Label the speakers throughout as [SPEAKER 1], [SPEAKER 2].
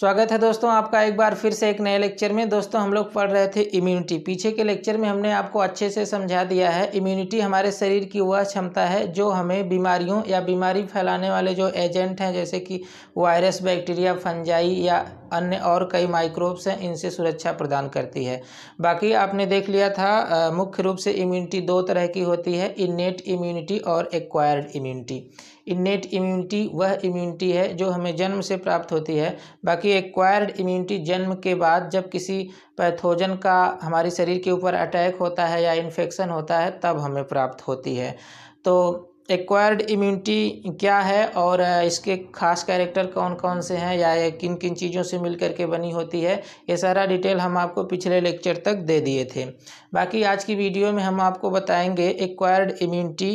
[SPEAKER 1] स्वागत है दोस्तों आपका एक बार फिर से एक नए लेक्चर में दोस्तों हम लोग पढ़ रहे थे इम्यूनिटी पीछे के लेक्चर में हमने आपको अच्छे से समझा दिया है इम्यूनिटी हमारे शरीर की वह क्षमता है जो हमें बीमारियों या बीमारी फैलाने वाले जो एजेंट हैं जैसे कि वायरस बैक्टीरिया फंजाई या अन्य और कई माइक्रोब्स हैं इनसे सुरक्षा प्रदान करती है बाकी आपने देख लिया था मुख्य रूप से इम्यूनिटी दो तरह की होती है इननेट इम्यूनिटी और एक्वायर्ड इम्यूनिटी इननेट इम्यूनिटी वह इम्यूनिटी है जो हमें जन्म से प्राप्त होती है बाकी एक्वायर्ड इम्यूनिटी जन्म के बाद जब किसी पैथोजन का हमारे शरीर के ऊपर अटैक होता है या इन्फेक्शन होता है तब हमें प्राप्त होती है तो एक्वायर्ड इम्यूनिटी क्या है और इसके खास कैरेक्टर कौन कौन से हैं या किन किन चीज़ों से मिल करके बनी होती है ये सारा डिटेल हम आपको पिछले लेक्चर तक दे दिए थे बाकी आज की वीडियो में हम आपको बताएंगे एक्वायर्ड इम्यूनिटी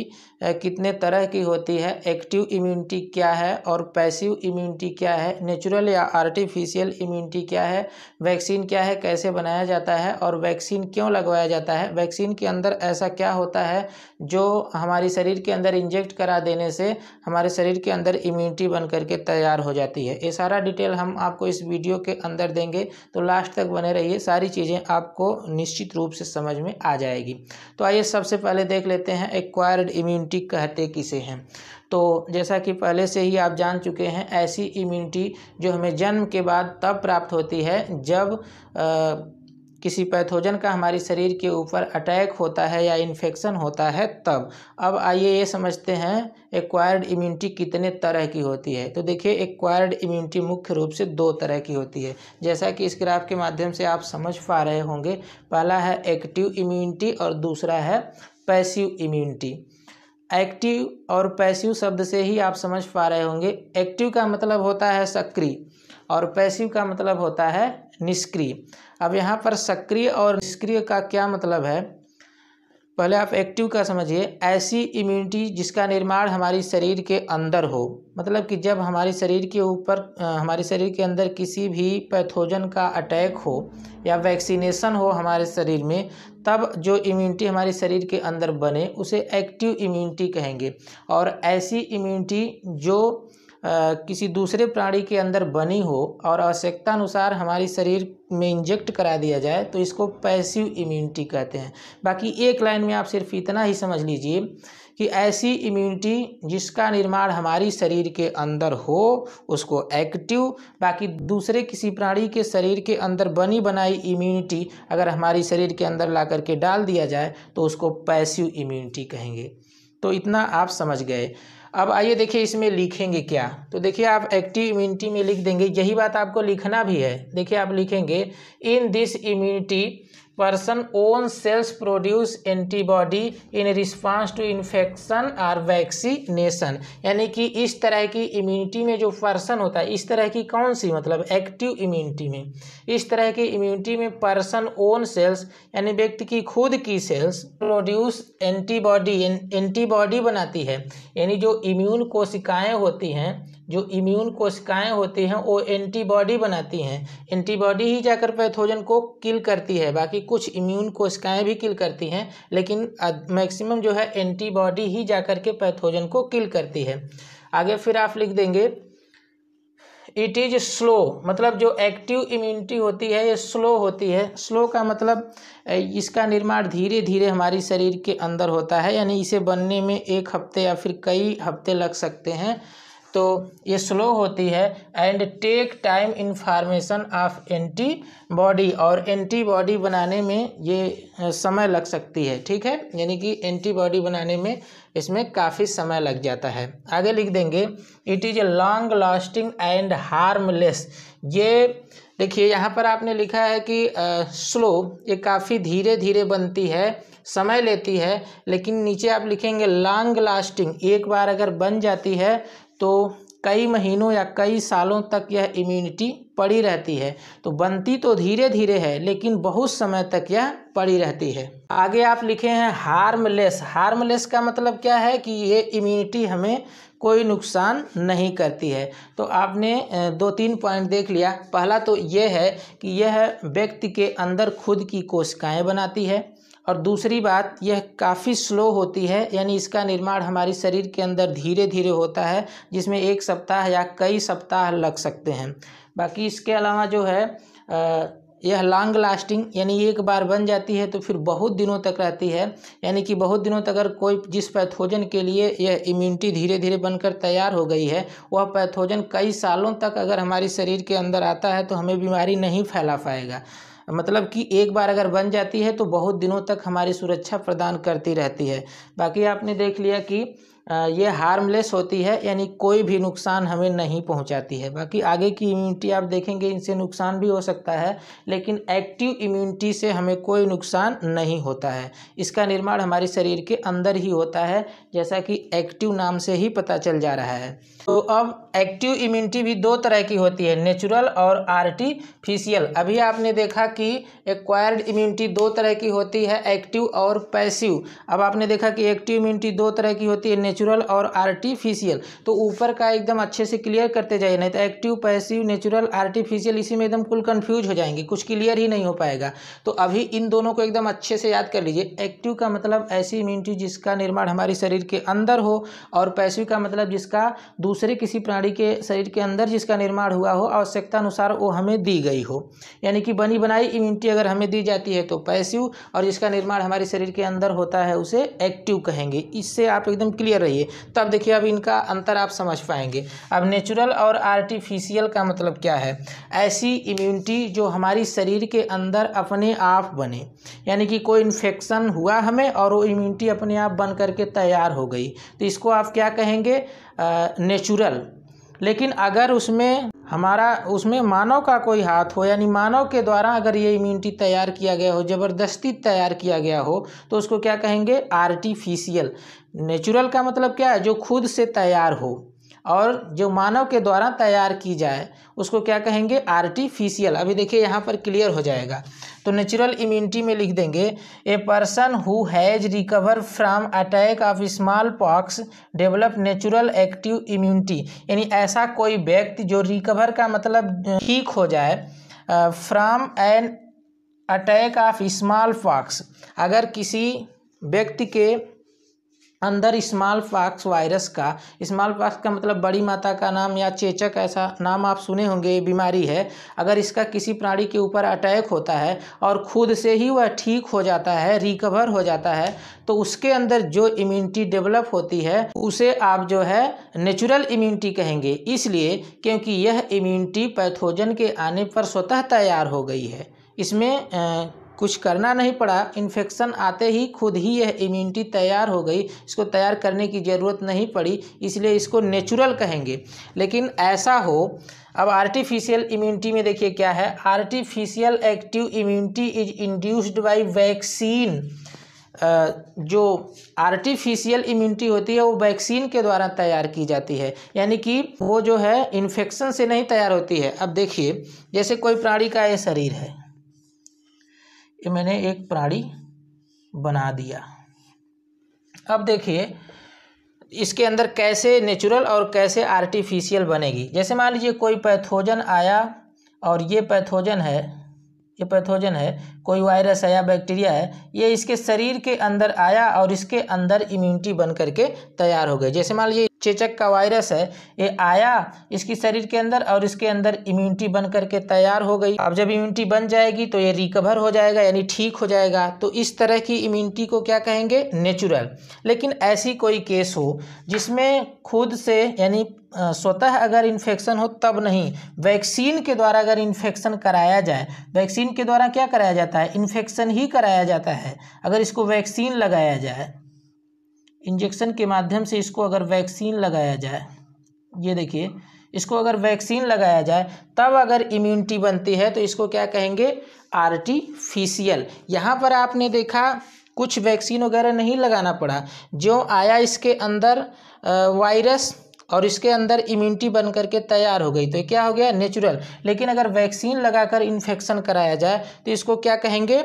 [SPEAKER 1] कितने तरह की होती है एक्टिव इम्यूनिटी क्या है और पैसिव इम्यूनिटी क्या है नेचुरल या आर्टिफिशियल इम्यूनिटी क्या है वैक्सीन क्या है कैसे बनाया जाता है और वैक्सीन क्यों लगवाया जाता है वैक्सीन के अंदर ऐसा क्या होता है जो हमारी शरीर के अंदर इंजेक्ट करा देने से हमारे शरीर के अंदर इम्यूनिटी बन करके तैयार हो जाती है ये सारा डिटेल हम आपको इस वीडियो के अंदर देंगे तो लास्ट तक बने रहिए सारी चीज़ें आपको निश्चित रूप से समझ में आ जाएगी तो आइए सबसे पहले देख लेते हैं एक्वायर्ड इम्यूनिटी कहते किसे हैं तो जैसा कि पहले से ही आप जान चुके हैं ऐसी इम्यूनिटी जो हमें जन्म के बाद तब प्राप्त होती है जब आ, किसी पैथोजन का हमारे शरीर के ऊपर अटैक होता है या इन्फेक्शन होता है तब अब आइए ये समझते हैं एक्वायर्ड इम्यूनिटी कितने तरह की होती है तो देखिए एक्वायर्ड इम्यूनिटी मुख्य रूप से दो तरह की होती है जैसा कि इस ग्राफ के माध्यम से आप समझ पा रहे होंगे पहला है एक्टिव इम्यूनिटी और दूसरा है पैसिव इम्यूनिटी एक्टिव और पैसिव शब्द से ही आप समझ पा रहे होंगे एक्टिव का मतलब होता है सक्रिय और पैसिव का मतलब होता है निष्क्रिय अब यहाँ पर सक्रिय और निष्क्रिय का क्या मतलब है पहले आप एक्टिव का समझिए ऐसी इम्यूनिटी जिसका निर्माण हमारी शरीर के अंदर हो मतलब कि जब हमारे शरीर के ऊपर हमारे शरीर के अंदर किसी भी पैथोजन का अटैक हो या वैक्सीनेशन हो हमारे शरीर में तब जो इम्यूनिटी हमारे शरीर के अंदर बने उसे एक्टिव इम्यूनिटी कहेंगे और ऐसी इम्यूनिटी जो किसी दूसरे प्राणी के अंदर बनी हो और आवश्यकता अनुसार हमारी शरीर में इंजेक्ट करा दिया जाए तो इसको पैसिव इम्यूनिटी कहते हैं बाकी एक लाइन में आप सिर्फ इतना ही समझ लीजिए कि ऐसी इम्यूनिटी जिसका निर्माण हमारी शरीर के अंदर हो उसको एक्टिव बाकी दूसरे किसी प्राणी के शरीर के अंदर बनी बनाई इम्यूनिटी अगर हमारी शरीर के अंदर ला करके डाल दिया जाए तो उसको पैसिव इम्यूनिटी कहेंगे तो इतना आप समझ गए अब आइए देखिए इसमें लिखेंगे क्या तो देखिए आप एक्टिव इम्यूनिटी में लिख देंगे यही बात आपको लिखना भी है देखिए आप लिखेंगे in this immunity person own cells produce antibody in response to infection और वैक्सीनेशन यानी कि इस तरह की इम्यूनिटी में जो पर्सन होता है इस तरह की कौन सी मतलब एक्टिव इम्यूनिटी में इस तरह की इम्यूनिटी में पर्सन ओन सेल्स यानी व्यक्ति की खुद की सेल्स प्रोड्यूस एंटीबॉडी एंटीबॉडी बनाती है यानी जो इम्यून कोशिकाएँ होती हैं जो इम्यून कोशिकाएं होती हैं वो एंटीबॉडी बनाती हैं एंटीबॉडी ही जाकर पैथोजन को किल करती है बाकी कुछ इम्यून कोशिकाएं भी किल करती हैं लेकिन मैक्सिमम जो है एंटीबॉडी ही जाकर के पैथोजन को किल करती है आगे फिर आप लिख देंगे इट इज़ स्लो मतलब जो एक्टिव इम्यूनिटी होती है ये स्लो होती है स्लो का मतलब इसका निर्माण धीरे धीरे हमारी शरीर के अंदर होता है यानी इसे बनने में एक हफ्ते या फिर कई हफ्ते लग सकते हैं तो ये स्लो होती है and take time in formation of antibody और एंटीबॉडी बनाने में ये समय लग सकती है ठीक है यानी कि एंटीबॉडी बनाने में इसमें काफ़ी समय लग जाता है आगे लिख देंगे it is a long lasting and harmless ये देखिए यहाँ पर आपने लिखा है कि स्लो ये काफ़ी धीरे धीरे बनती है समय लेती है लेकिन नीचे आप लिखेंगे लॉन्ग लास्टिंग एक बार अगर बन जाती है तो कई महीनों या कई सालों तक यह इम्यूनिटी पड़ी रहती है तो बनती तो धीरे धीरे है लेकिन बहुत समय तक यह पड़ी रहती है आगे आप लिखे हैं हार्मलेस हार्मलेस का मतलब क्या है कि ये इम्यूनिटी हमें कोई नुकसान नहीं करती है तो आपने दो तीन पॉइंट देख लिया पहला तो ये है कि यह व्यक्ति के अंदर खुद की कोशिकाएँ बनाती है और दूसरी बात यह काफ़ी स्लो होती है यानी इसका निर्माण हमारे शरीर के अंदर धीरे धीरे होता है जिसमें एक सप्ताह या कई सप्ताह लग सकते हैं बाकी इसके अलावा जो है यह लॉन्ग लास्टिंग यानी एक बार बन जाती है तो फिर बहुत दिनों तक रहती है यानी कि बहुत दिनों तक अगर कोई जिस पैथोजन के लिए यह इम्यूनिटी धीरे धीरे बनकर तैयार हो गई है वह पैथोजन कई सालों तक अगर हमारे शरीर के अंदर आता है तो हमें बीमारी नहीं फैला पाएगा मतलब कि एक बार अगर बन जाती है तो बहुत दिनों तक हमारी सुरक्षा प्रदान करती रहती है बाकी आपने देख लिया कि ये हार्मलेस होती है यानी कोई भी नुकसान हमें नहीं पहुंचाती है बाकी आगे की इम्यूनिटी आप देखेंगे इनसे नुकसान भी हो सकता है लेकिन एक्टिव इम्यूनिटी से हमें कोई नुकसान नहीं होता है इसका निर्माण हमारे शरीर के अंदर ही होता है जैसा कि एक्टिव नाम से ही पता चल जा रहा है तो अब एक्टिव इम्यूनिटी भी दो तरह की होती है नेचुरल और आर्टिफिशियल अभी आपने देखा कि एक्वायर्ड इम्यूनिटी दो तरह की होती है एक्टिव और पैसिव अब आपने देखा कि एक्टिव इम्यूनिटी दो तरह की होती है नेचुरल और आर्टिफिशियल तो ऊपर का एकदम अच्छे से क्लियर करते जाइए नहीं तो एक्टिव पैसिव नेचुरल आर्टिफिशियल इसी में एकदम कुल कन्फ्यूज हो जाएंगे कुछ क्लियर ही नहीं हो पाएगा तो अभी इन दोनों को एकदम अच्छे से याद कर लीजिए एक्टिव का मतलब ऐसी इम्यूनिटी जिसका निर्माण हमारे शरीर के अंदर हो और पैसिव का मतलब जिसका दूसरे किसी प्राणी के शरीर के अंदर जिसका निर्माण हुआ हो आवश्यकता अनुसार वो हमें दी गई हो यानी कि बनी बनाई इम्यूनिटी अगर हमें दी जाती है तो पैसिव और जिसका निर्माण हमारे शरीर के अंदर होता है उसे एक्टिव कहेंगे इससे आप एकदम क्लियर रही है तब देखिए अब इनका अंतर आप समझ पाएंगे अब नेचुरल और आर्टिफिशियल का मतलब क्या है ऐसी इम्यूनिटी जो हमारी शरीर के अंदर अपने आप बने यानी कि कोई इन्फेक्शन हुआ हमें और वो इम्यूनिटी अपने आप बन करके तैयार हो गई तो इसको आप क्या कहेंगे नेचुरल लेकिन अगर उसमें हमारा उसमें मानव का कोई हाथ हो यानी मानव के द्वारा अगर ये इम्यूनिटी तैयार किया गया हो ज़बरदस्ती तैयार किया गया हो तो उसको क्या कहेंगे आर्टिफिशियल नेचुरल का मतलब क्या है जो खुद से तैयार हो और जो मानव के द्वारा तैयार की जाए उसको क्या कहेंगे आर्टिफिशियल अभी देखिए यहाँ पर क्लियर हो जाएगा तो नेचुरल इम्यूनिटी में लिख देंगे a person who has recover from attack of smallpox develop natural active immunity यानी ऐसा कोई व्यक्ति जो रिकवर का मतलब ठीक हो जाए from an attack of smallpox अगर किसी व्यक्ति के अंदर स्मॉल पॉक्स वायरस का स्मॉल पाक्स का मतलब बड़ी माता का नाम या चेचक ऐसा नाम आप सुने होंगे ये बीमारी है अगर इसका किसी प्राणी के ऊपर अटैक होता है और खुद से ही वह ठीक हो जाता है रिकवर हो जाता है तो उसके अंदर जो इम्यूनिटी डेवलप होती है उसे आप जो है नेचुरल इम्यूनिटी कहेंगे इसलिए क्योंकि यह इम्यूनिटी पैथोजन के आने पर स्वतः तैयार हो गई है इसमें कुछ करना नहीं पड़ा इन्फेक्शन आते ही खुद ही यह इम्यूनिटी तैयार हो गई इसको तैयार करने की ज़रूरत नहीं पड़ी इसलिए इसको नेचुरल कहेंगे लेकिन ऐसा हो अब आर्टिफिशियल इम्यूनिटी में देखिए क्या है artificial active immunity is induced by vaccine जो आर्टिफिशियल इम्यूनिटी होती है वो वैक्सीन के द्वारा तैयार की जाती है यानी कि वो जो है इन्फेक्शन से नहीं तैयार होती है अब देखिए जैसे कोई प्राणी का ये शरीर है ये मैंने एक प्राणी बना दिया अब देखिए इसके अंदर कैसे नेचुरल और कैसे आर्टिफिशियल बनेगी जैसे मान लीजिए कोई पैथोजन आया और ये पैथोजन है ये पैथोजन है कोई वायरस है या बैक्टीरिया है ये इसके शरीर के अंदर आया और इसके अंदर इम्यूनिटी बन करके तैयार हो गई जैसे मान लीजिए चेचक का वायरस है ये आया इसके शरीर के अंदर और इसके अंदर इम्यूनिटी बन करके तैयार हो गई अब जब इम्यूनिटी बन जाएगी तो ये रिकवर हो जाएगा यानी ठीक हो जाएगा तो इस तरह की इम्यूनिटी को क्या कहेंगे नेचुरल लेकिन ऐसी कोई केस हो जिसमें खुद से यानी स्वतः अगर इन्फेक्शन हो तब नहीं वैक्सीन के द्वारा अगर इन्फेक्शन कराया जाए वैक्सीन के द्वारा क्या कराया जाता है इन्फेक्शन ही कराया जाता है अगर इसको वैक्सीन लगाया जाए इंजेक्शन के माध्यम से इसको अगर वैक्सीन लगाया जाए ये देखिए इसको अगर वैक्सीन लगाया जाए तब अगर इम्यूनिटी बनती है तो इसको क्या कहेंगे आर्टिफिशियल यहाँ पर आपने देखा कुछ वैक्सीन वगैरह नहीं लगाना पड़ा जो आया इसके अंदर वायरस और इसके अंदर इम्यूनिटी बन करके तैयार हो गई तो क्या हो गया नेचुरल लेकिन अगर वैक्सीन लगाकर इन्फेक्शन कराया जाए तो इसको क्या कहेंगे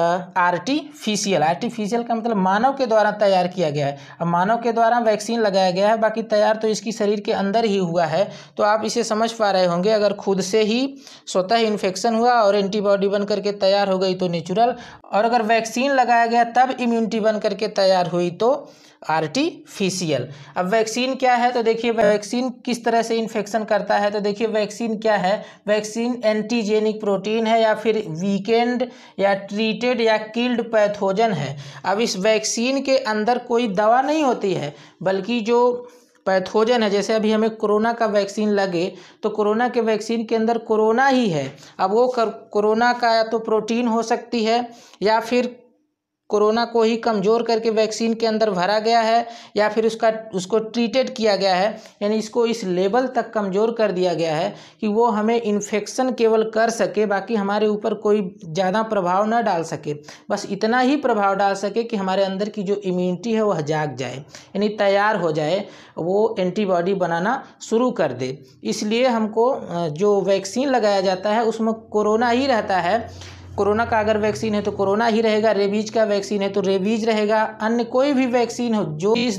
[SPEAKER 1] आर्टिफिशियल आर्टिफिशियल का मतलब मानव के द्वारा तैयार किया गया है अब मानव के द्वारा वैक्सीन लगाया गया है बाकी तैयार तो इसकी शरीर के अंदर ही हुआ है तो आप इसे समझ पा रहे होंगे अगर खुद से ही स्वतः इन्फेक्शन हुआ और एंटीबॉडी बन करके तैयार हो गई तो नेचुरल और अगर वैक्सीन लगाया गया तब इम्यूनिटी बन करके तैयार हुई तो आर्टिफिशियल अब वैक्सीन क्या है तो देखिए वैक्सीन किस तरह से इन्फेक्शन करता है तो देखिए वैक्सीन क्या है वैक्सीन एंटीजेनिक प्रोटीन है या फिर वीकेंड या ट्रीटेड या किल्ड पैथोजन है अब इस वैक्सीन के अंदर कोई दवा नहीं होती है बल्कि जो पैथोजन है जैसे अभी हमें कोरोना का वैक्सीन लगे तो कोरोना के वैक्सीन के अंदर कोरोना ही है अब वो कोरोना का या तो प्रोटीन हो सकती है या फिर कोरोना को ही कमज़ोर करके वैक्सीन के अंदर भरा गया है या फिर उसका उसको ट्रीटेड किया गया है यानी इसको इस लेवल तक कमज़ोर कर दिया गया है कि वो हमें इन्फेक्शन केवल कर सके बाकी हमारे ऊपर कोई ज़्यादा प्रभाव ना डाल सके बस इतना ही प्रभाव डाल सके कि हमारे अंदर की जो इम्यूनिटी है वह जाग जाए यानी तैयार हो जाए वो एंटीबॉडी बनाना शुरू कर दे इसलिए हमको जो वैक्सीन लगाया जाता है उसमें कोरोना ही रहता है कोरोना का अगर वैक्सीन है तो कोरोना ही रहेगा रेबीज का वैक्सीन है तो रेबीज रहेगा अन्य कोई भी वैक्सीन हो जो इस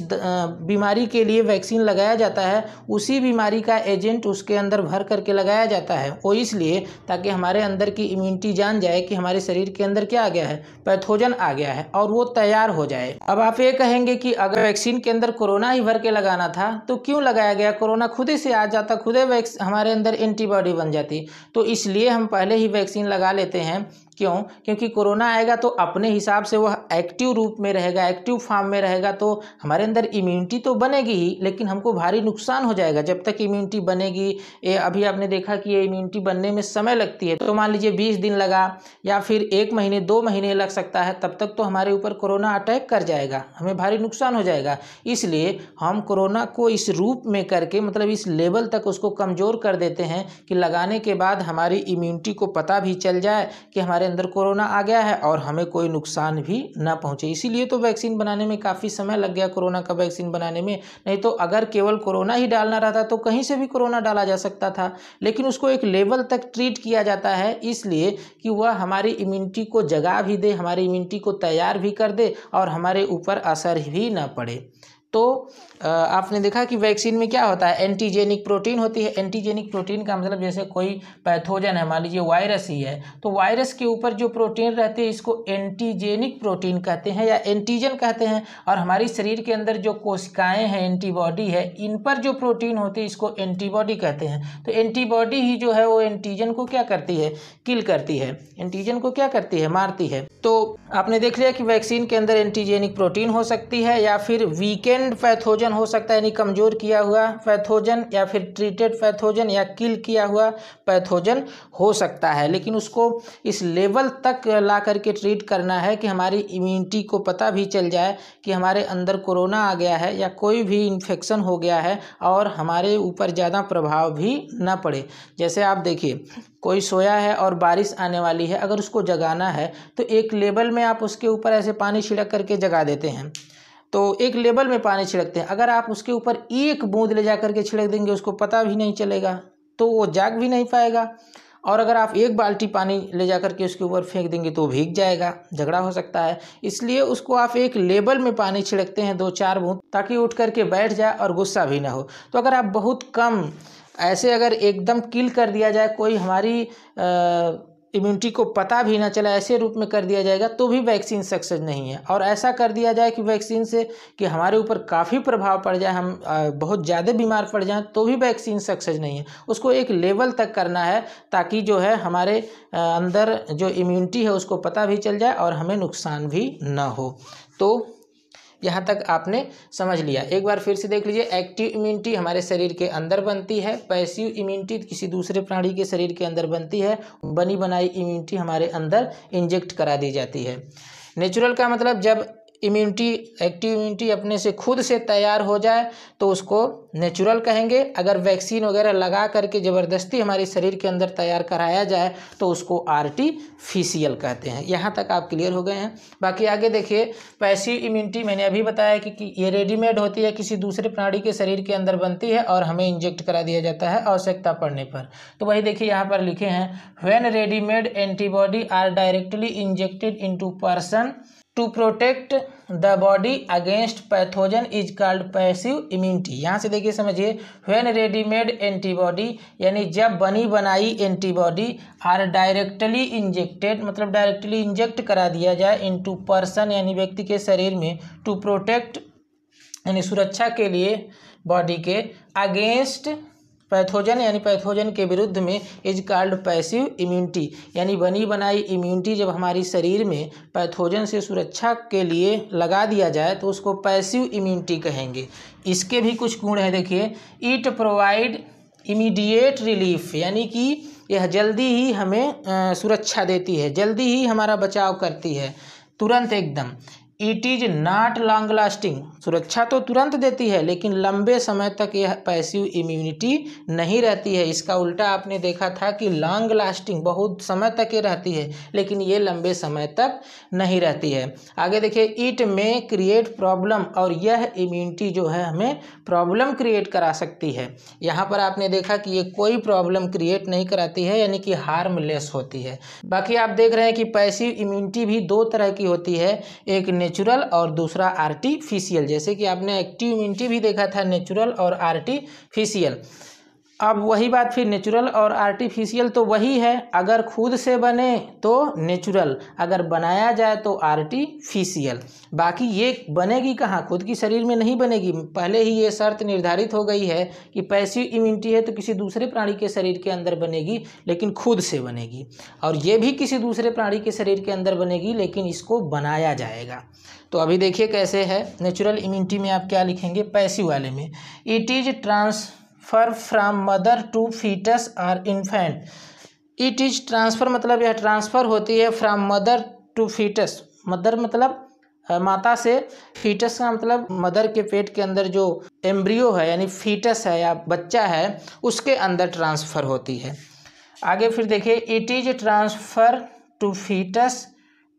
[SPEAKER 1] बीमारी के लिए वैक्सीन लगाया जाता है उसी बीमारी का एजेंट उसके अंदर भर करके लगाया जाता है वो इसलिए ताकि हमारे अंदर की इम्यूनिटी जान जाए कि हमारे शरीर के अंदर क्या आ गया है पैथोजन आ गया है और वो तैयार हो जाए अब आप ये कहेंगे कि अगर वैक्सीन के अंदर कोरोना ही भर के लगाना था तो क्यों लगाया गया कोरोना खुद ही से आ जाता खुद ही हमारे अंदर एंटीबॉडी बन जाती तो इसलिए हम पहले ही वैक्सीन लगा लेते हैं क्यों क्योंकि कोरोना आएगा तो अपने हिसाब से वह एक्टिव रूप में रहेगा एक्टिव फॉर्म में रहेगा तो हमारे अंदर इम्यूनिटी तो बनेगी ही लेकिन हमको भारी नुकसान हो जाएगा जब तक इम्यूनिटी बनेगी ये अभी आपने देखा कि ये इम्यूनिटी बनने में समय लगती है तो मान लीजिए बीस दिन लगा या फिर एक महीने दो महीने लग सकता है तब तक तो हमारे ऊपर कोरोना अटैक कर जाएगा हमें भारी नुकसान हो जाएगा इसलिए हम कोरोना को इस रूप में करके मतलब इस लेवल तक उसको कमज़ोर कर देते हैं कि लगाने के बाद हमारी इम्यूनिटी को पता भी चल जाए कि हमारे अंदर कोरोना आ गया है और हमें कोई नुकसान भी ना पहुंचे इसीलिए तो वैक्सीन बनाने में काफ़ी समय लग गया कोरोना का वैक्सीन बनाने में नहीं तो अगर केवल कोरोना ही डालना रहता तो कहीं से भी कोरोना डाला जा सकता था लेकिन उसको एक लेवल तक ट्रीट किया जाता है इसलिए कि वह हमारी इम्यूनिटी को जगा भी दे हमारी इम्यूनिटी को तैयार भी कर दे और हमारे ऊपर असर भी ना पड़े तो आपने देखा कि वैक्सीन में क्या होता है एंटीजेनिक प्रोटीन होती है एंटीजेनिक प्रोटीन का मतलब जैसे कोई पैथोजन है मान लीजिए वायरस ही है तो वायरस के ऊपर जो प्रोटीन रहते हैं इसको एंटीजेनिक प्रोटीन कहते हैं या एंटीजन कहते हैं और हमारे शरीर के अंदर जो कोशिकाएं हैं एंटीबॉडी है इन पर जो प्रोटीन होती है इसको एंटीबॉडी कहते हैं तो एंटीबॉडी ही जो है वो एंटीजन को क्या करती है किल करती है एंटीजन को क्या करती है मारती है तो आपने देख लिया कि वैक्सीन के अंदर एंटीजेनिक प्रोटीन हो सकती है या फिर वीकेंड एंड पैथोजन हो सकता है यानी कमज़ोर किया हुआ पैथोजन या फिर ट्रीटेड पैथोजन या किल किया हुआ पैथोजन हो सकता है लेकिन उसको इस लेवल तक ला करके ट्रीट करना है कि हमारी इम्यूनिटी को पता भी चल जाए कि हमारे अंदर कोरोना आ गया है या कोई भी इन्फेक्शन हो गया है और हमारे ऊपर ज़्यादा प्रभाव भी ना पड़े जैसे आप देखिए कोई सोया है और बारिश आने वाली है अगर उसको जगाना है तो एक लेवल में आप उसके ऊपर ऐसे पानी छिड़क करके जगा देते हैं तो एक लेबल में पानी छिड़कते हैं अगर आप उसके ऊपर एक बूंद ले जा करके छिड़क देंगे उसको पता भी नहीं चलेगा तो वो जाग भी नहीं पाएगा और अगर आप एक बाल्टी पानी ले जा करके उसके ऊपर फेंक देंगे तो भीग जाएगा झगड़ा हो सकता है इसलिए उसको आप एक लेबल में पानी छिड़कते हैं दो चार बूंद ताकि उठ करके बैठ जाए और गुस्सा भी ना हो तो अगर आप बहुत कम ऐसे अगर एकदम किल कर दिया जाए कोई हमारी आ, इम्यूनिटी को पता भी ना चला ऐसे रूप में कर दिया जाएगा तो भी वैक्सीन सक्सेस नहीं है और ऐसा कर दिया जाए कि वैक्सीन से कि हमारे ऊपर काफ़ी प्रभाव पड़ जाए हम बहुत ज़्यादा बीमार पड़ जाएं तो भी वैक्सीन सक्सेस नहीं है उसको एक लेवल तक करना है ताकि जो है हमारे अंदर जो इम्यूनिटी है उसको पता भी चल जाए और हमें नुकसान भी ना हो तो यहाँ तक आपने समझ लिया एक बार फिर से देख लीजिए एक्टिव इम्यूनिटी हमारे शरीर के अंदर बनती है पैसिव इम्यूनिटी किसी दूसरे प्राणी के शरीर के अंदर बनती है बनी बनाई इम्यूनिटी हमारे अंदर इंजेक्ट करा दी जाती है नेचुरल का मतलब जब इम्यूनिटी एक्टिव इम्यूनिटी अपने से खुद से तैयार हो जाए तो उसको नेचुरल कहेंगे अगर वैक्सीन वगैरह लगा करके ज़बरदस्ती हमारे शरीर के अंदर तैयार कराया जाए तो उसको आर्टिफिशियल कहते हैं यहाँ तक आप क्लियर हो गए हैं बाकी आगे देखिए पैसिव इम्यूनिटी मैंने अभी बताया कि, कि ये रेडीमेड होती है किसी दूसरे प्राणी के शरीर के अंदर बनती है और हमें इंजेक्ट करा दिया जाता है आवश्यकता पड़ने पर तो वही देखिए यहाँ पर लिखे हैं when readymade antibody are directly injected in person to protect the body against pathogen is called passive immunity यहाँ से देखिए समझिए व्हेन रेडीमेड एंटीबॉडी यानी जब बनी बनाई एंटीबॉडी आर डायरेक्टली इंजेक्टेड मतलब डायरेक्टली इंजेक्ट करा दिया जाए इनटू पर्सन यानी व्यक्ति के शरीर में टू प्रोटेक्ट यानी सुरक्षा के लिए बॉडी के अगेंस्ट पैथोजन यानी पैथोजन के विरुद्ध में इज कॉल्ड पैसिव इम्यूनिटी यानी बनी बनाई इम्यूनिटी जब हमारी शरीर में पैथोजन से सुरक्षा के लिए लगा दिया जाए तो उसको पैसिव इम्यूनिटी कहेंगे इसके भी कुछ गुण है देखिए इट प्रोवाइड इमीडिएट रिलीफ यानी कि यह जल्दी ही हमें सुरक्षा देती है जल्दी ही हमारा बचाव करती है तुरंत एकदम it is not long lasting सुरक्षा तो तुरंत देती है लेकिन लंबे समय तक यह पैसिव इम्यूनिटी नहीं रहती है इसका उल्टा आपने देखा था कि लॉन्ग लास्टिंग बहुत समय तक ये रहती है लेकिन ये लंबे समय तक नहीं रहती है आगे देखिए इट में क्रिएट प्रॉब्लम और यह इम्यूनिटी जो है हमें प्रॉब्लम क्रिएट करा सकती है यहाँ पर आपने देखा कि ये कोई प्रॉब्लम क्रिएट नहीं कराती है यानी कि हार्मलेस होती है बाकी आप देख रहे हैं कि पैसिव इम्यूनिटी भी दो तरह की होती है एक नेचुरल और दूसरा आर्टिफिशियल जैसे कि आपने एक्टिव इम्यूनिटी भी देखा था नेचुरल और आर्टिफिशियल अब वही बात फिर नेचुरल और आर्टिफिशियल तो वही है अगर खुद से बने तो नेचुरल अगर बनाया जाए तो आर्टिफिशियल बाकी ये बनेगी कहाँ खुद की शरीर में नहीं बनेगी पहले ही ये शर्त निर्धारित हो गई है कि पैसिव इम्यूनिटी है तो किसी दूसरे प्राणी के शरीर के अंदर बनेगी लेकिन खुद से बनेगी और ये भी किसी दूसरे प्राणी के शरीर के अंदर बनेगी लेकिन इसको बनाया जाएगा तो अभी देखिए कैसे है नेचुरल इम्यूनिटी में आप क्या लिखेंगे पैसिव वाले में it is transfer from mother to foetus or infant it is transfer मतलब यह ट्रांसफ़र होती है from mother to foetus mother मतलब माता से फीटस का मतलब मदर के पेट के अंदर जो एम्ब्रियो है यानी फीटस है या बच्चा है उसके अंदर ट्रांसफ़र होती है आगे फिर देखिए it is transfer to foetus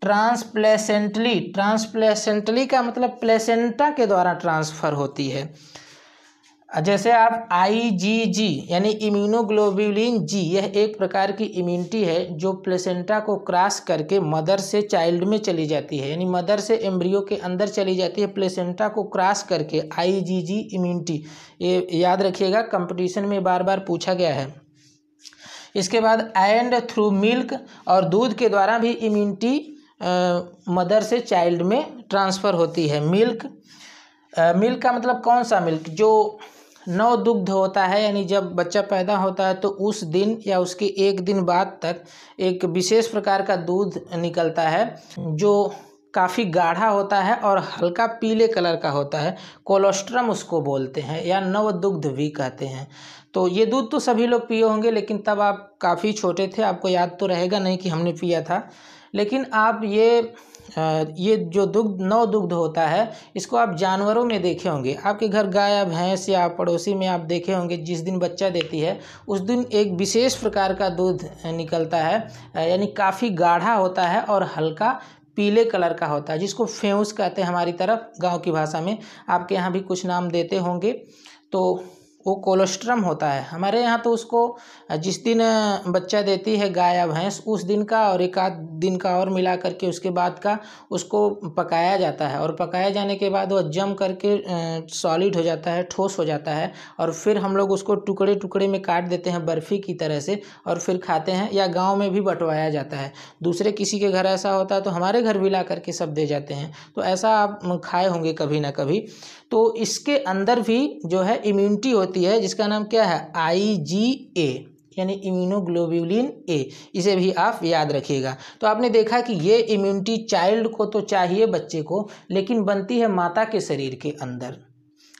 [SPEAKER 1] transplacentally transplacentally का मतलब प्लेसेंटा के द्वारा ट्रांसफ़र होती है जैसे आप आई जी जी यानी इम्यूनोग्लोबुलिन जी यह एक प्रकार की इम्यूनिटी है जो प्लेसेंटा को क्रॉस करके मदर से चाइल्ड में चली जाती है यानी मदर से एम्ब्रियो के अंदर चली जाती है प्लेसेंटा को क्रॉस करके आई जी जी इम्यूनिटी ये याद रखिएगा कंपटीशन में बार बार पूछा गया है इसके बाद एंड थ्रू मिल्क और दूध के द्वारा भी इम्यूनिटी मदर से चाइल्ड में ट्रांसफ़र होती है मिल्क मिल्क का मतलब कौन सा मिल्क जो नौ दुग्ध होता है यानी जब बच्चा पैदा होता है तो उस दिन या उसके एक दिन बाद तक एक विशेष प्रकार का दूध निकलता है जो काफ़ी गाढ़ा होता है और हल्का पीले कलर का होता है कोलोस्ट्रम उसको बोलते हैं या नव दुग्ध भी कहते हैं तो ये दूध तो सभी लोग पिए होंगे लेकिन तब आप काफ़ी छोटे थे आपको याद तो रहेगा नहीं कि हमने पिया था लेकिन आप ये ये जो दुग्ध नौ दुग्ध होता है इसको आप जानवरों में देखे होंगे आपके घर गाय या भैंस या पड़ोसी में आप देखे होंगे जिस दिन बच्चा देती है उस दिन एक विशेष प्रकार का दूध निकलता है यानी काफ़ी गाढ़ा होता है और हल्का पीले कलर का होता है जिसको फेंस कहते हैं हमारी तरफ गांव की भाषा में आपके यहाँ भी कुछ नाम देते होंगे तो वो कोलेस्ट्रम होता है हमारे यहाँ तो उसको जिस दिन बच्चा देती है गाय या भैंस उस दिन का और एक आध दिन का और मिला करके उसके बाद का उसको पकाया जाता है और पकाया जाने के बाद वह जम करके सॉलिड हो जाता है ठोस हो जाता है और फिर हम लोग उसको टुकड़े टुकड़े में काट देते हैं बर्फ़ी की तरह से और फिर खाते हैं या गाँव में भी बंटवाया जाता है दूसरे किसी के घर ऐसा होता है तो हमारे घर भी ला करके सब दे जाते हैं तो ऐसा आप खाए होंगे कभी ना कभी तो इसके अंदर भी जो है इम्यूनिटी होती है जिसका नाम क्या है आई जी यानी इम्यूनोग्लोबुलिन ए इसे भी आप याद रखिएगा तो आपने देखा कि ये इम्यूनिटी चाइल्ड को तो चाहिए बच्चे को लेकिन बनती है माता के शरीर के अंदर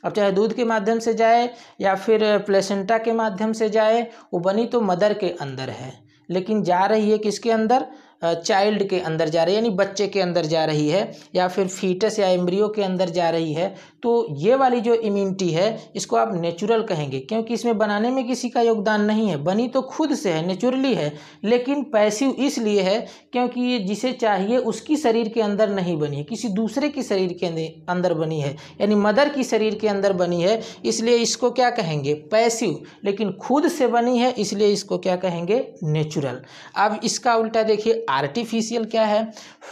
[SPEAKER 1] अब चाहे दूध के माध्यम से जाए या फिर प्लेसेंटा के माध्यम से जाए वो बनी तो मदर के अंदर है लेकिन जा रही है किसके अंदर चाइल्ड के अंदर जा रही है यानी बच्चे के अंदर जा रही है या फिर फीटस या एम्ब्रियो के अंदर जा रही है तो ये वाली जो इम्यूनिटी है इसको आप नेचुरल कहेंगे क्योंकि इसमें बनाने में किसी का योगदान नहीं है बनी तो खुद से है नेचुरली है लेकिन पैसिव इसलिए है क्योंकि ये जिसे चाहिए उसकी शरीर के अंदर नहीं बनी है किसी दूसरे की शरीर के अंदर बनी है यानी मदर की शरीर के अंदर बनी है इसलिए इसको क्या कहेंगे पैसिव लेकिन खुद से बनी है इसलिए इसको क्या कहेंगे नेचुरल अब इसका उल्टा देखिए आर्टिफिशियल क्या है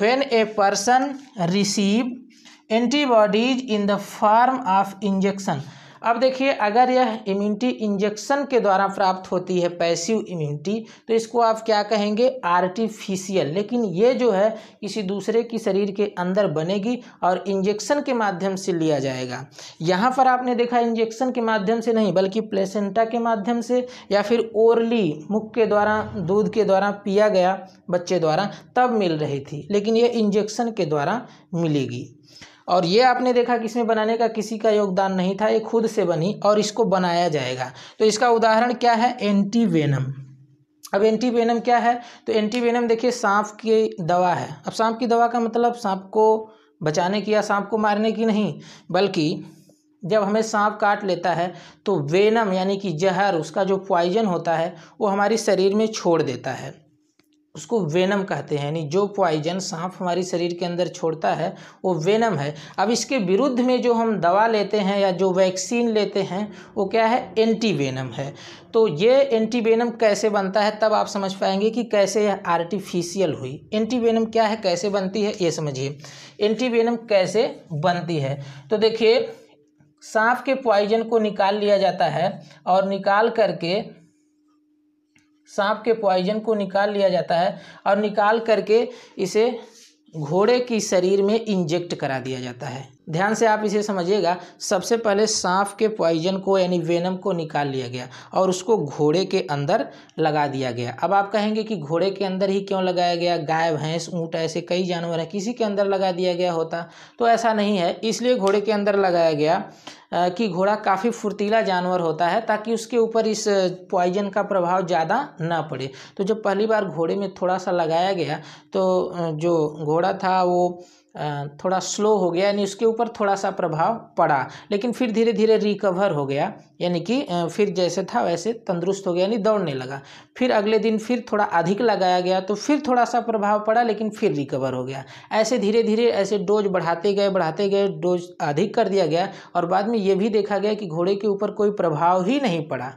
[SPEAKER 1] when a person receive antibodies in the form of injection अब देखिए अगर यह इम्यूनिटी इंजेक्शन के द्वारा प्राप्त होती है पैसिव इम्यूनिटी तो इसको आप क्या कहेंगे आर्टिफिशियल लेकिन ये जो है किसी दूसरे की शरीर के अंदर बनेगी और इंजेक्शन के माध्यम से लिया जाएगा यहाँ पर आपने देखा इंजेक्शन के माध्यम से नहीं बल्कि प्लेसेंटा के माध्यम से या फिर ओरली मुख के द्वारा दूध के द्वारा पिया गया बच्चे द्वारा तब मिल रही थी लेकिन ये इंजेक्शन के द्वारा मिलेगी और ये आपने देखा कि इसमें बनाने का किसी का योगदान नहीं था ये खुद से बनी और इसको बनाया जाएगा तो इसका उदाहरण क्या है एंटीवेनम अब एंटीवेनम क्या है तो एंटीवेनम देखिए सांप की दवा है अब सांप की दवा का मतलब सांप को बचाने की या सांप को मारने की नहीं बल्कि जब हमें सांप काट लेता है तो वेनम यानी कि जहर उसका जो पॉइजन होता है वो हमारे शरीर में छोड़ देता है उसको वेनम कहते हैं यानी जो पॉइजन सांप हमारी शरीर के अंदर छोड़ता है वो वेनम है अब इसके विरुद्ध में जो हम दवा लेते हैं या जो वैक्सीन लेते हैं वो क्या है एंटी वेनम है तो ये एंटी वेनम कैसे बनता है तब आप समझ पाएंगे कि कैसे यह आर्टिफिशियल हुई एंटी वेनम क्या है कैसे बनती है ये समझिए एंटी वेनम कैसे बनती है तो देखिए सांप के पॉइजन को निकाल लिया जाता है और निकाल करके सांप के पॉइजन को निकाल लिया जाता है और निकाल करके इसे घोड़े की शरीर में इंजेक्ट करा दिया जाता है ध्यान से आप इसे समझिएगा सबसे पहले सांप के पॉइजन को यानी वेनम को निकाल लिया गया और उसको घोड़े के अंदर लगा दिया गया अब आप कहेंगे कि घोड़े के अंदर ही क्यों लगाया गया गाय भैंस ऊँट ऐसे कई जानवर हैं किसी के अंदर लगा दिया गया होता तो ऐसा नहीं है इसलिए घोड़े के अंदर लगाया गया कि घोड़ा काफ़ी फुर्तीला जानवर होता है ताकि उसके ऊपर इस पॉइजन का प्रभाव ज़्यादा ना पड़े तो जब पहली बार घोड़े में थोड़ा सा लगाया गया तो जो घोड़ा था वो थोड़ा स्लो हो गया यानी उसके ऊपर थोड़ा सा प्रभाव पड़ा लेकिन फिर धीरे धीरे रिकवर हो गया यानी कि फिर जैसे था वैसे तंदुरुस्त हो गया यानी दौड़ने लगा फिर अगले दिन फिर थोड़ा अधिक लगाया गया तो फिर थोड़ा सा प्रभाव पड़ा लेकिन फिर रिकवर हो गया ऐसे धीरे धीरे ऐसे डोज बढ़ाते गए बढ़ाते गए डोज अधिक कर दिया गया और बाद में ये भी देखा गया कि घोड़े के ऊपर कोई प्रभाव ही नहीं पड़ा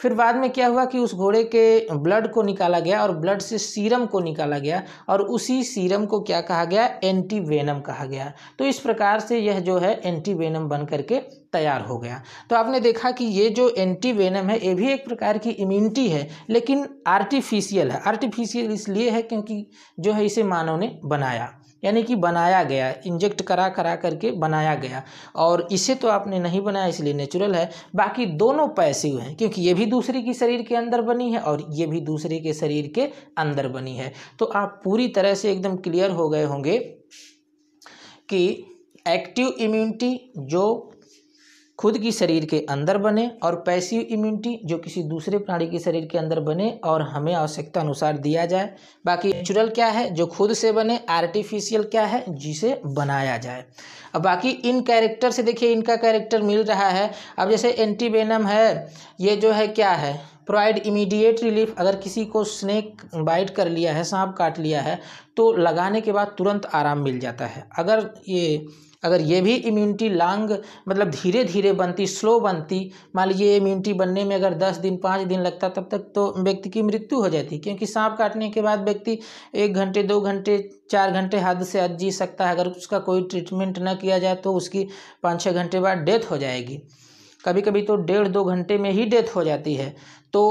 [SPEAKER 1] फिर बाद में क्या हुआ कि उस घोड़े के ब्लड को निकाला गया और ब्लड से सीरम को निकाला गया और उसी सीरम को क्या कहा गया एंटीवेनम कहा गया तो इस प्रकार से यह जो है एंटीवेनम बन करके तैयार हो गया तो आपने देखा कि ये जो एंटीवेनम है ये भी एक प्रकार की इम्यूनिटी है लेकिन आर्टिफिशियल है आर्टिफिशियल इसलिए है क्योंकि जो है इसे मानव ने बनाया यानी कि बनाया गया इंजेक्ट करा करा करके बनाया गया और इसे तो आपने नहीं बनाया इसलिए नेचुरल है बाकी दोनों पैसिव हैं क्योंकि ये भी दूसरे की शरीर के अंदर बनी है और ये भी दूसरे के शरीर के अंदर बनी है तो आप पूरी तरह से एकदम क्लियर हो गए होंगे कि एक्टिव इम्यूनिटी जो खुद की शरीर के अंदर बने और पैसिव इम्यूनिटी जो किसी दूसरे प्राणी के शरीर के अंदर बने और हमें आवश्यकता अनुसार दिया जाए बाकी नेचुरल क्या है जो खुद से बने आर्टिफिशियल क्या है जिसे बनाया जाए अब बाकी इन कैरेक्टर से देखिए इनका कैरेक्टर मिल रहा है अब जैसे एंटीबेनम है ये जो है क्या है प्रोवाइड इमीडिएट रिलीफ अगर किसी को स्नेक बाइट कर लिया है सांप काट लिया है तो लगाने के बाद तुरंत आराम मिल जाता है अगर ये अगर ये भी इम्यूनिटी लॉन्ग मतलब धीरे धीरे बनती स्लो बनती मान लीजिए इम्यूनिटी बनने में अगर दस दिन पाँच दिन लगता तब तक तो व्यक्ति की मृत्यु हो जाती क्योंकि सांप काटने के बाद व्यक्ति एक घंटे दो घंटे चार घंटे हद से हद जी सकता है अगर उसका कोई ट्रीटमेंट न किया जाए तो उसकी पाँच छः घंटे बाद डेथ हो जाएगी कभी कभी तो डेढ़ दो घंटे में ही डेथ हो जाती है तो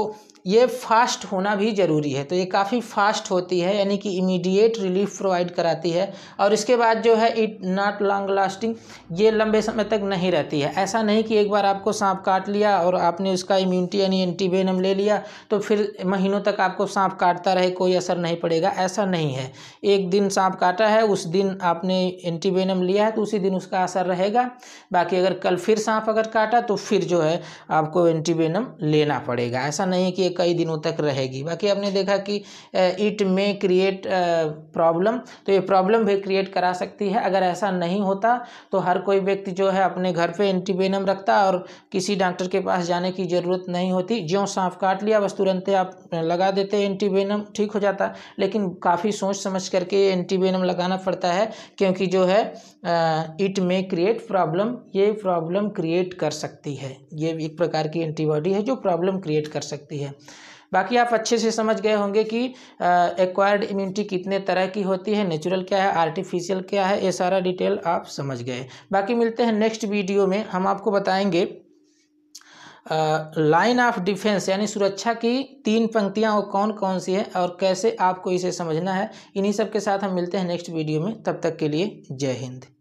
[SPEAKER 1] ये फास्ट होना भी ज़रूरी है तो ये काफ़ी फास्ट होती है यानी कि इमीडिएट रिलीफ प्रोवाइड कराती है और इसके बाद जो है इट नॉट लॉन्ग लास्टिंग ये लंबे समय तक नहीं रहती है ऐसा नहीं कि एक बार आपको सांप काट लिया और आपने उसका इम्यूनिटी यानी एंटीबेनम ले लिया तो फिर महीनों तक आपको सांप काटता रहे कोई असर नहीं पड़ेगा ऐसा नहीं है एक दिन सांप काटा है उस दिन आपने एंटीबेनम लिया है तो उसी दिन उसका असर रहेगा बाकी अगर कल फिर सांप अगर काटा तो फिर जो है आपको एंटीबेनम लेना पड़ेगा ऐसा नहीं कि कई दिनों तक रहेगी बाकी आपने देखा कि इट मे क्रिएट प्रॉब्लम तो ये प्रॉब्लम भी क्रिएट करा सकती है अगर ऐसा नहीं होता तो हर कोई व्यक्ति जो है अपने घर पे एंटीबेनम रखता और किसी डॉक्टर के पास जाने की ज़रूरत नहीं होती ज्यों सांप काट लिया बस तुरंत आप लगा देते एंटीबेनम ठीक हो जाता लेकिन काफ़ी सोच समझ करके एंटीबेनम लगाना पड़ता है क्योंकि जो है इट मे क्रिएट प्रॉब्लम ये प्रॉब्लम क्रिएट कर सकती है ये एक प्रकार की एंटीबॉडी है जो प्रॉब्लम क्रिएट कर कर सकती है बाकी आप अच्छे से समझ गए होंगे कि एक्वायर्ड इम्यूनिटी कितने तरह की होती है नेचुरल क्या है आर्टिफिशियल क्या है ये सारा डिटेल आप समझ गए बाकी मिलते हैं नेक्स्ट वीडियो में हम आपको बताएंगे लाइन ऑफ डिफेंस यानी सुरक्षा की तीन पंक्तियां वो कौन कौन सी है और कैसे आपको इसे समझना है इन्हीं सब के साथ हम मिलते हैं नेक्स्ट वीडियो में तब तक के लिए जय हिंद